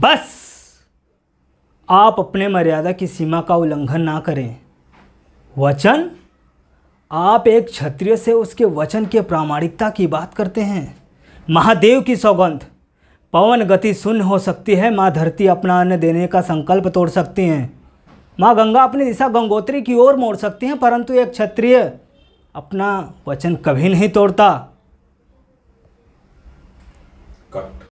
बस आप अपने मर्यादा की सीमा का उल्लंघन ना करें वचन आप एक क्षत्रिय से उसके वचन के प्रामाणिकता की बात करते हैं महादेव की सौगंध पवन गति शून्य हो सकती है माँ धरती अपना अन्न देने का संकल्प तोड़ सकती हैं माँ गंगा अपनी दिशा गंगोत्री की ओर मोड़ सकती हैं परंतु एक क्षत्रिय अपना वचन कभी नहीं तोड़ता